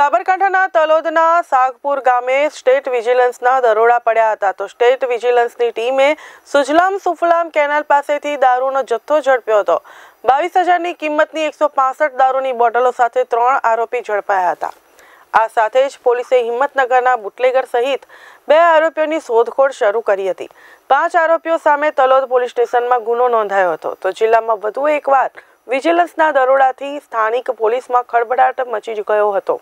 बाबरकांठाના તલોદના સાખપુર ગામે સ્ટેટ વિજીલન્સના દરોડા પડ્યા હતા તો સ્ટેટ વિજીલન્સની ટીમે સુજલમ સુફલમ canal પાસેથી દારૂનો જથ્થો જડપ્યો હતો 22000 ની કિંમતની 165 દારૂની બોટલો સાથે 3 આરોપી જડપાયા હતા આ સાથે જ પોલીસે હિંમતનગરના બુટલેગર સહિત બે આરોપીઓની સોધખોળ શરૂ કરી હતી 5 આરોપીઓ સામે તલોદ પોલીસ સ્ટેશનમાં ગુનો નોંંધાયો હતો તો જિલ્લામાં વધુ એકવાર વિજીલન્સના દરોડાથી સ્થાનિક પોલીસમાં ખળભળાટ મચી જ ગયો હતો